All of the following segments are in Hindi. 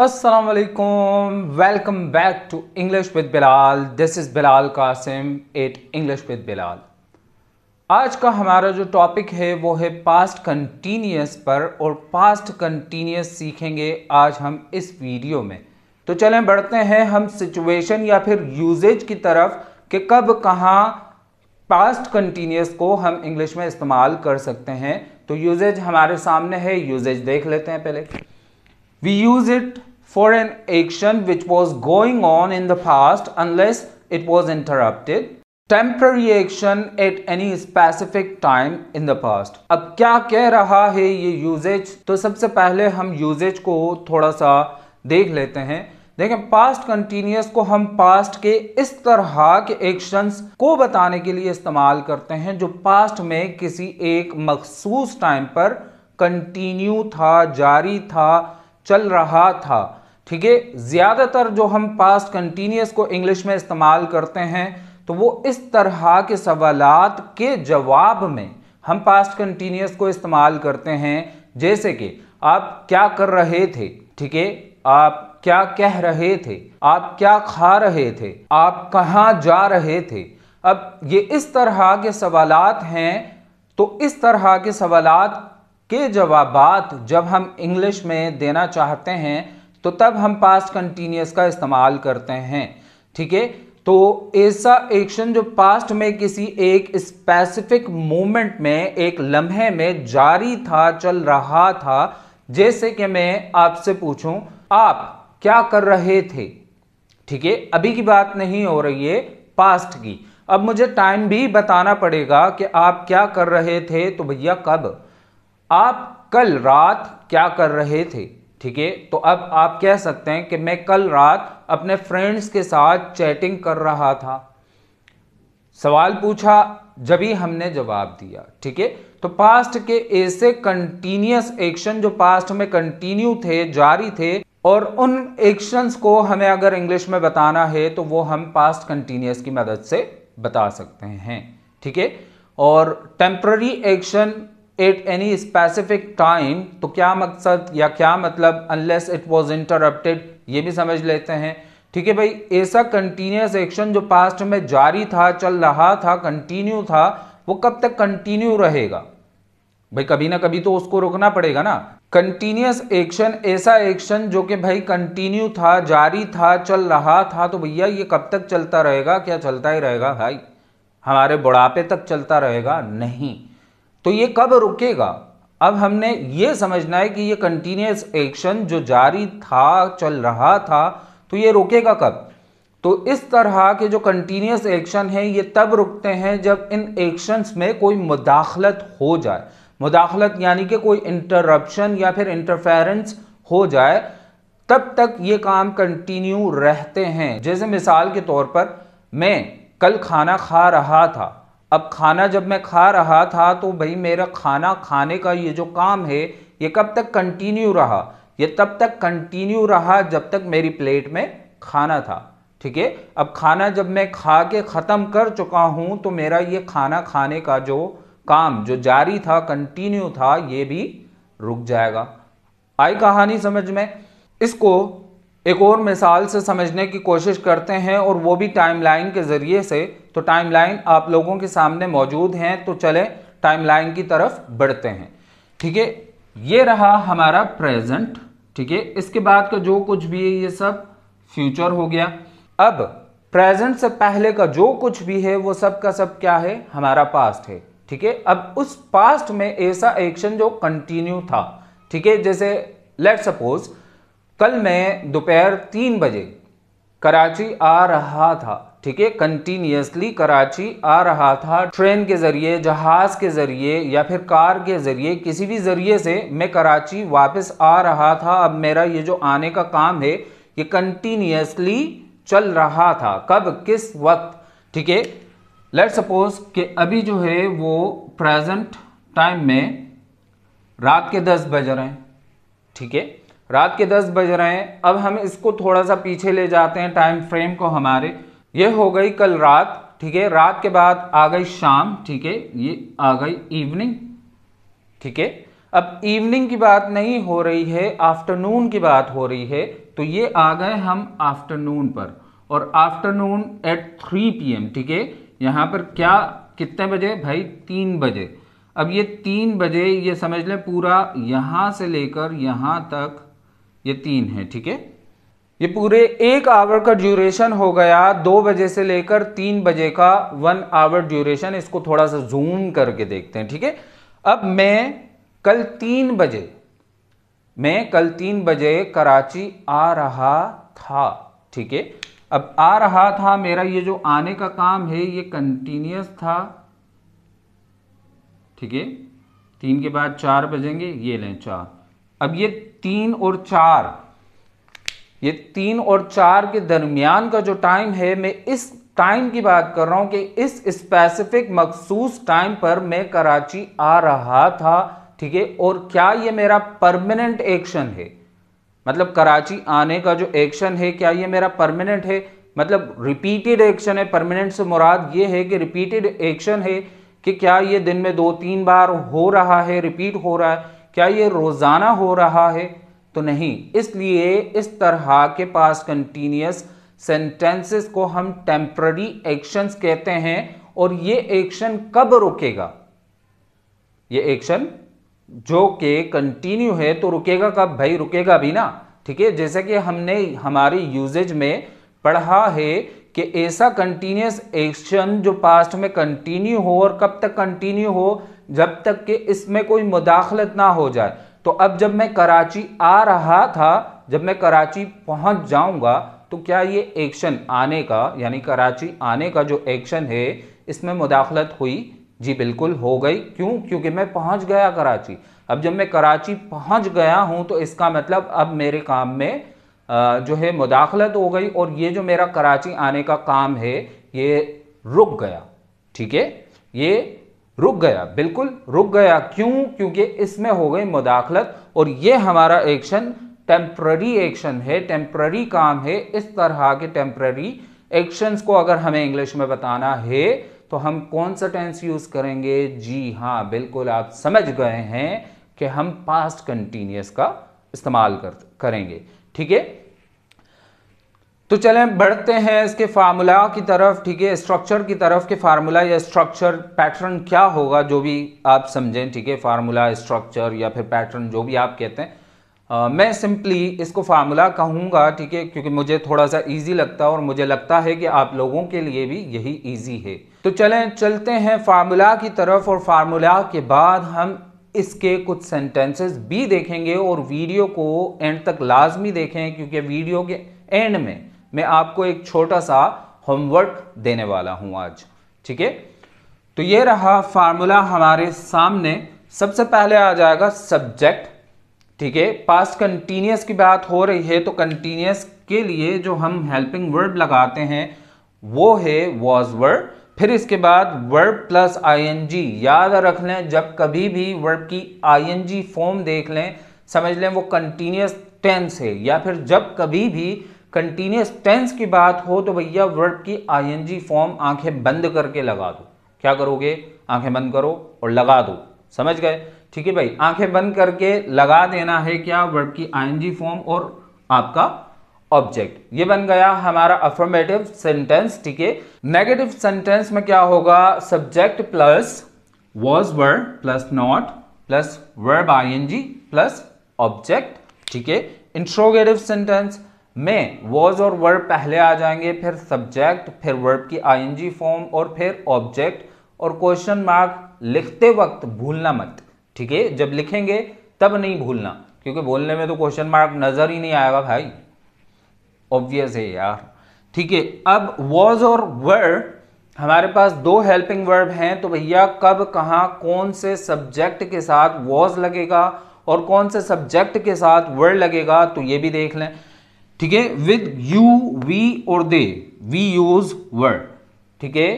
Aslam welcome back to English with Bilal this is Bilal Qasim at English with Bilal आज का हमारा जो टॉपिक है वो है पास्ट कंटीन्यूस पर और पास्ट कंटीन्यूस सीखेंगे आज हम इस वीडियो में तो चलें बढ़ते हैं हम सिचुएशन या फिर यूजेज की तरफ कि कब कहाँ पास्ट कंटीन्यूस को हम इंग्लिश में इस्तेमाल कर सकते हैं तो यूजेज हमारे सामने है यूजेज देख लेते हैं पहले we use it for an action which was going on in the past unless it was interrupted temporary action at any specific time in the past अब क्या कह रहा है ये यूजेज तो सबसे पहले हम यूजेज को थोड़ा सा देख लेते हैं देखें पास्ट कंटिन्यूस को हम पास्ट के इस तरह के एक्शंस को बताने के लिए इस्तेमाल करते हैं जो पास्ट में किसी एक मखसूस टाइम पर कंटिन्यू था जारी था चल रहा था ठीक है ज़्यादातर जो हम पास्ट कंटिन्यूस को इंग्लिश में इस्तेमाल करते हैं तो वो इस तरह के सवालत के जवाब में हम पास्ट कंटिन्यूस को इस्तेमाल करते हैं जैसे कि आप क्या कर रहे थे ठीक है आप क्या कह रहे थे आप क्या खा रहे थे आप कहाँ जा रहे थे अब ये इस तरह के सवालत हैं तो इस तरह के सवालत के जवाब जब हम इंग्लिश में देना चाहते हैं तो तब हम पास्ट कंटिन्यूस का इस्तेमाल करते हैं ठीक है तो ऐसा एक्शन जो पास्ट में किसी एक स्पेसिफिक मोमेंट में एक लम्हे में जारी था चल रहा था जैसे कि मैं आपसे पूछूं आप क्या कर रहे थे ठीक है अभी की बात नहीं हो रही है पास्ट की अब मुझे टाइम भी बताना पड़ेगा कि आप क्या कर रहे थे तो भैया कब आप कल रात क्या कर रहे थे ठीक है तो अब आप कह सकते हैं कि मैं कल रात अपने फ्रेंड्स के साथ चैटिंग कर रहा था सवाल पूछा जब ही हमने जवाब दिया ठीक है तो पास्ट के ऐसे कंटिन्यूस एक्शन जो पास्ट में कंटिन्यू थे जारी थे और उन एक्शंस को हमें अगर इंग्लिश में बताना है तो वो हम पास्ट कंटिन्यूस की मदद से बता सकते हैं ठीक है और temporary action at any specific time तो क्या मकसद या क्या मतलब अनलेस इट वॉज इंटरप्टेड ये भी समझ लेते हैं ठीक है भाई ऐसा कंटिन्यूस एक्शन जो पास्ट में जारी था चल रहा था कंटिन्यू था वो कब तक कंटिन्यू रहेगा भाई कभी ना कभी तो उसको रोकना पड़ेगा ना कंटिन्यूस एक्शन ऐसा एक्शन जो कि भाई कंटिन्यू था जारी था चल रहा था तो भैया ये कब तक चलता रहेगा क्या चलता ही रहेगा भाई हमारे बुढ़ापे तक चलता रहेगा नहीं तो ये कब रुकेगा अब हमने ये समझना है कि ये कंटिन्यूस एक्शन जो जारी था चल रहा था तो ये रुकेगा कब तो इस तरह के जो कंटिन्यूस एक्शन है ये तब रुकते हैं जब इन एक्शंस में कोई मुदाखलत हो जाए मुदाखलत यानी कि कोई इंटरप्शन या फिर इंटरफेरेंस हो जाए तब तक ये काम कंटिन्यू रहते हैं जैसे मिसाल के तौर पर मैं कल खाना खा रहा था अब खाना जब मैं खा रहा था तो भाई मेरा खाना खाने का ये जो काम है ये कब तक कंटिन्यू रहा ये तब तक कंटिन्यू रहा जब तक मेरी प्लेट में खाना था ठीक है अब खाना जब मैं खा के ख़त्म कर चुका हूँ तो मेरा ये खाना खाने का जो काम जो जारी था कंटिन्यू था ये भी रुक जाएगा आई कहानी समझ में इसको एक और मिसाल से समझने की कोशिश करते हैं और वो भी टाइमलाइन के ज़रिए से तो टाइमलाइन आप लोगों के सामने मौजूद हैं तो चले टाइमलाइन की तरफ बढ़ते हैं ठीक है ये रहा हमारा प्रेजेंट ठीक है इसके बाद का जो कुछ भी है ये सब फ्यूचर हो गया अब प्रेजेंट से पहले का जो कुछ भी है वो सब का सब क्या है हमारा पास्ट है ठीक है अब उस पास्ट में ऐसा एक्शन जो कंटिन्यू था ठीक है जैसे लेट सपोज कल मैं दोपहर तीन बजे कराची आ रहा था ठीक है कंटिन्यूसली कराची आ रहा था ट्रेन के ज़रिए जहाज़ के ज़रिए या फिर कार के ज़रिए किसी भी ज़रिए से मैं कराची वापस आ रहा था अब मेरा ये जो आने का काम है ये कंटिन्यूसली चल रहा था कब किस वक्त ठीक है लेट सपोज कि अभी जो है वो प्रेजेंट टाइम में रात के दस बज रहे हैं ठीक है रात के दस बज रहे हैं अब हम इसको थोड़ा सा पीछे ले जाते हैं टाइम फ्रेम को हमारे ये हो गई कल रात ठीक है रात के बाद आ गई शाम ठीक है ये आ गई इवनिंग ठीक है अब इवनिंग की बात नहीं हो रही है आफ्टरनून की बात हो रही है तो ये आ गए हम आफ्टरनून पर और afternoon at three P M ठीक है यहाँ पर क्या कितने बजे भाई तीन बजे अब ये तीन बजे ये समझ लें पूरा यहाँ से लेकर यहाँ तक ये तीन है ठीक है ये पूरे एक आवर का ड्यूरेशन हो गया दो बजे से लेकर तीन बजे का वन आवर ड्यूरेशन इसको थोड़ा सा जूम करके देखते हैं ठीक है अब मैं कल तीन बजे मैं कल तीन बजे कराची आ रहा था ठीक है अब आ रहा था मेरा ये जो आने का काम है ये कंटिन्यूस था ठीक है तीन के बाद चार बजेंगे ये लें चार अब ये तीन और चार ये तीन और चार के दरमियान का जो टाइम है मैं इस टाइम की बात कर रहा हूं कि इस स्पेसिफिक मखसूस टाइम पर मैं कराची आ रहा था ठीक है और क्या ये मेरा परमानेंट एक्शन है मतलब कराची आने का जो एक्शन है क्या ये मेरा परमानेंट है मतलब रिपीटेड एक्शन है परमानेंट से मुराद ये है कि रिपीटेड एक्शन है कि क्या ये दिन में दो तीन बार हो रहा है रिपीट हो रहा है क्या ये रोज़ाना हो रहा है तो नहीं इसलिए इस तरह के पास कंटिन्यूस सेंटेंसेस को हम टेम्प्ररी एक्शंस कहते हैं और ये एक्शन कब रुकेगा ये एक्शन जो कि कंटिन्यू है तो रुकेगा कब भाई रुकेगा भी ना ठीक है जैसे कि हमने हमारी यूजेज में पढ़ा है कि ऐसा कंटिन्यूस एक्शन जो पास्ट में कंटिन्यू हो और कब तक कंटिन्यू हो जब तक कि इसमें कोई मुदाखलत ना हो जाए तो अब जब मैं कराची आ रहा था जब मैं कराची पहुंच जाऊंगा तो क्या ये एक्शन आने का यानी कराची आने का जो एक्शन है इसमें मुदाखलत हुई जी बिल्कुल हो गई क्यों क्योंकि मैं पहुंच गया कराची अब जब मैं कराची पहुंच गया हूं तो इसका मतलब अब मेरे काम में जो है मुदाखलत हो गई और ये जो मेरा कराची आने का काम है ये रुक गया ठीक है ये रुक गया बिल्कुल रुक गया क्यों क्योंकि इसमें हो गई मुदाखलत और ये हमारा एक्शन टेम्प्ररी एक्शन है टेम्प्ररी काम है इस तरह के टेम्प्ररी एक्शंस को अगर हमें इंग्लिश में बताना है तो हम कौन सा टेंस यूज़ करेंगे जी हाँ बिल्कुल आप समझ गए हैं कि हम पास्ट कंटिन्यूस का इस्तेमाल कर करेंगे ठीक है तो चलें बढ़ते हैं इसके फार्मूला की तरफ ठीक है स्ट्रक्चर की तरफ के फार्मूला या स्ट्रक्चर पैटर्न क्या होगा जो भी आप समझें ठीक है फार्मूला स्ट्रक्चर या फिर पैटर्न जो भी आप कहते हैं आ, मैं सिंपली इसको फार्मूला कहूँगा ठीक है क्योंकि मुझे थोड़ा सा इजी लगता है और मुझे लगता है कि आप लोगों के लिए भी यही ईजी है तो चलें चलते हैं फार्मूला की तरफ और फार्मूला के बाद हम इसके कुछ सेंटेंसेस भी देखेंगे और वीडियो को एंड तक लाजमी देखें क्योंकि वीडियो के एंड में मैं आपको एक छोटा सा होमवर्क देने वाला हूं आज ठीक है तो ये रहा फार्मूला हमारे सामने सबसे पहले आ जाएगा सब्जेक्ट ठीक है पास कंटिन्यूस की बात हो रही है तो कंटिन्यूस के लिए जो हम हेल्पिंग वर्ब लगाते हैं वो है वॉज वर्ब फिर इसके बाद वर्ब प्लस आईएनजी याद रख लें जब कभी भी वर्ब की आईएनजी फॉर्म देख लें समझ लें वो कंटिन्यूस टेंस है या फिर जब कभी भी कंटिन्यूस टेंस की बात हो तो भैया वर्ब की आईएनजी फॉर्म आंखें बंद करके लगा दो क्या करोगे आंखें बंद करो और लगा दो समझ गए ठीक है भाई आंखें बंद करके लगा देना है क्या वर्ब की आईएनजी फॉर्म और आपका ऑब्जेक्ट ये बन गया हमारा अफर्मेटिव सेंटेंस ठीक है नेगेटिव सेंटेंस में क्या होगा subject plus was were plus not plus verb ING plus object ठीक है इंट्रोगेटिव सेंटेंस में वॉज और वर्ब पहले आ जाएंगे फिर सब्जेक्ट फिर वर्ब की आईएनजी फॉर्म और फिर ऑब्जेक्ट और क्वेश्चन मार्क लिखते वक्त भूलना मत ठीक है जब लिखेंगे तब नहीं भूलना क्योंकि बोलने में तो क्वेश्चन मार्क नज़र ही नहीं आएगा भाई ऑब्वियस है यार ठीक है अब वॉज और वर्ड हमारे पास दो हेल्पिंग वर्ब हैं तो भैया कब कहाँ कौन से सब्जेक्ट के साथ वॉज लगेगा और कौन से सब्जेक्ट के साथ वर्ड लगेगा तो ये भी देख लें ठीक है विद यू वी और दे वी यूज वर्ड ठीक है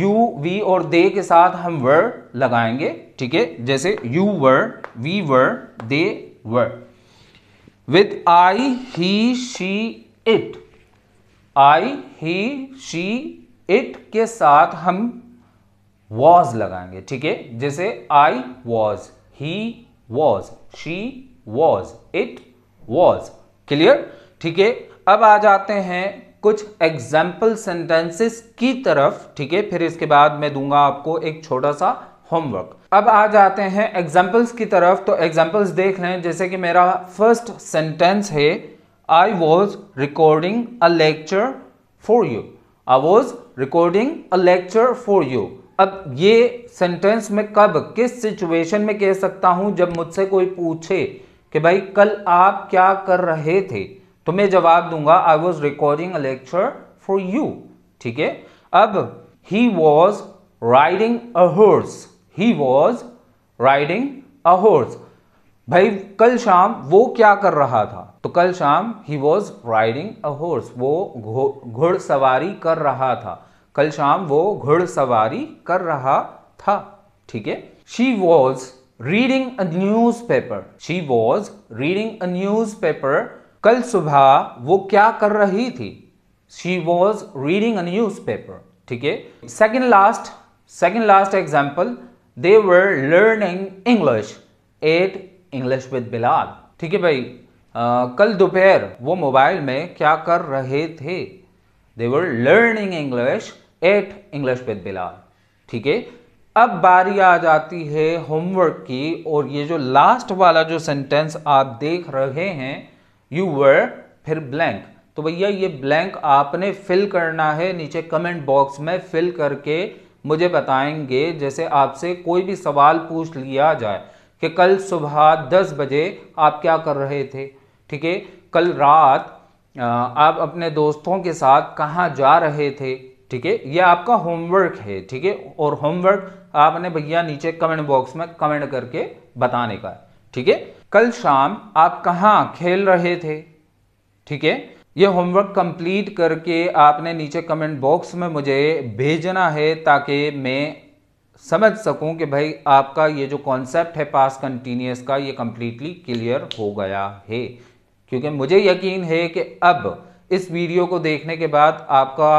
यू वी और दे के साथ हम वर्ड लगाएंगे ठीक है जैसे you were we were they were with I he she it I he she it के साथ हम वॉज लगाएंगे ठीक है जैसे I was he was she was it was clear ठीक है अब आ जाते हैं कुछ एग्जाम्पल सेंटेंसेस की तरफ ठीक है फिर इसके बाद मैं दूंगा आपको एक छोटा सा होमवर्क अब आ जाते हैं एग्जाम्पल्स की तरफ तो एग्जाम्पल्स देख लें जैसे कि मेरा फर्स्ट सेंटेंस है I was recording a lecture for you I was recording a lecture for you अब ये सेंटेंस में कब किस सिचुएशन में कह सकता हूं जब मुझसे कोई पूछे कि भाई कल आप क्या कर रहे थे तो मैं जवाब दूंगा I was recording a lecture for you ठीक है अब he was riding a horse he was riding a horse भाई कल शाम वो क्या कर रहा था तो कल शाम he was riding a horse वो घुड़सवारी कर रहा था कल शाम वो घुड़सवारी कर रहा था ठीक है she was reading a newspaper she was reading a newspaper कल सुबह वो क्या कर रही थी she was reading a newspaper ठीक है second last second last example they were learning English at English with Bilal ठीक है भाई आ, कल दोपहर वो मोबाइल में क्या कर रहे थे they were learning English at English with Bilal ठीक है अब बारी आ जाती है होमवर्क की और ये जो लास्ट वाला जो सेंटेंस आप देख रहे हैं यू वर फिर ब्लैंक तो भैया ये ब्लैंक आपने फिल करना है नीचे कमेंट बॉक्स में फिल करके मुझे बताएंगे जैसे आपसे कोई भी सवाल पूछ लिया जाए कि कल सुबह 10 बजे आप क्या कर रहे थे ठीक है कल रात आप अपने दोस्तों के साथ कहाँ जा रहे थे ठीक है ये आपका होमवर्क है ठीक है और होमवर्क आपने भैया नीचे कमेंट बॉक्स में कमेंट करके बताने का ठीक है कल शाम आप कहाँ खेल रहे थे ठीक है ये होमवर्क कंप्लीट करके आपने नीचे कमेंट बॉक्स में मुझे भेजना है ताकि मैं समझ सकूं कि भाई आपका ये जो कॉन्सेप्ट है पास कंटिन्यूस का ये कम्प्लीटली क्लियर हो गया है क्योंकि मुझे यकीन है कि अब इस वीडियो को देखने के बाद आपका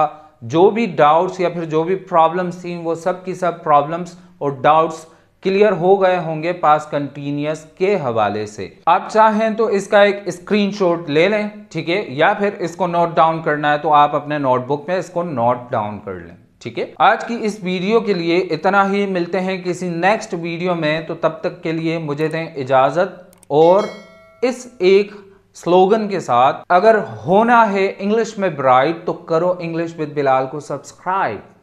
जो भी डाउट्स या फिर जो भी प्रॉब्लम्स थी वो सब की सब प्रॉब्लम्स और डाउट्स क्लियर हो गए होंगे पास कंटिन्यूस के हवाले से आप चाहें तो इसका एक स्क्रीनशॉट ले लें ठीक है या फिर इसको नोट डाउन करना है तो आप अपने नोटबुक में इसको नोट डाउन कर लें ठीक है आज की इस वीडियो के लिए इतना ही मिलते हैं किसी नेक्स्ट वीडियो में तो तब तक के लिए मुझे दें इजाज़त और इस एक स्लोगन के साथ अगर होना है इंग्लिश में ब्राइट तो करो इंग्लिश विद बिलाल को सब्सक्राइब